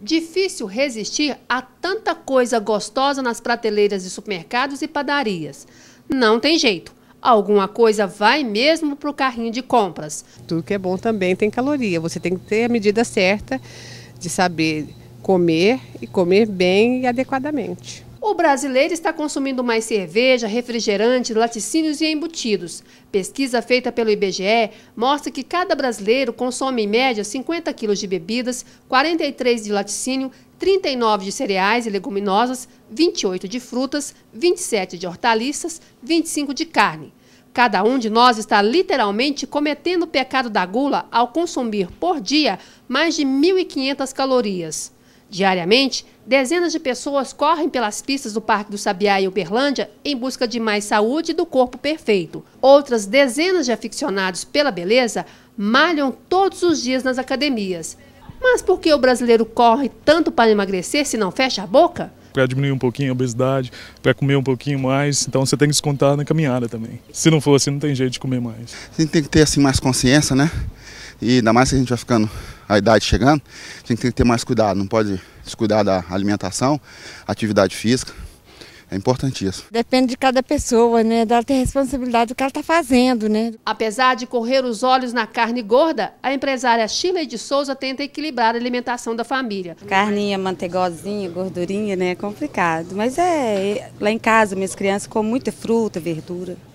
Difícil resistir a tanta coisa gostosa nas prateleiras de supermercados e padarias. Não tem jeito. Alguma coisa vai mesmo para o carrinho de compras. Tudo que é bom também tem caloria. Você tem que ter a medida certa de saber comer e comer bem e adequadamente. O brasileiro está consumindo mais cerveja, refrigerante, laticínios e embutidos. Pesquisa feita pelo IBGE mostra que cada brasileiro consome em média 50 quilos de bebidas, 43 de laticínio, 39 de cereais e leguminosas, 28 de frutas, 27 de hortaliças, 25 de carne. Cada um de nós está literalmente cometendo o pecado da gula ao consumir por dia mais de 1.500 calorias. Diariamente, dezenas de pessoas correm pelas pistas do Parque do Sabiá e Uberlândia em busca de mais saúde e do corpo perfeito. Outras dezenas de aficionados pela beleza malham todos os dias nas academias. Mas por que o brasileiro corre tanto para emagrecer se não fecha a boca? para diminuir um pouquinho a obesidade, para comer um pouquinho mais. Então você tem que descontar na caminhada também. Se não for assim, não tem jeito de comer mais. A gente tem que ter assim mais consciência, né? E ainda mais que a gente vai ficando a idade chegando, a gente tem que ter mais cuidado, não pode descuidar da alimentação, atividade física. É importantíssimo. Depende de cada pessoa, né? Dela ter responsabilidade do que ela está fazendo, né? Apesar de correr os olhos na carne gorda, a empresária Sheila de Souza tenta equilibrar a alimentação da família. Carninha, manteigosinha, gordurinha, né? É complicado. Mas é. Lá em casa, minhas crianças comem muita fruta, verdura.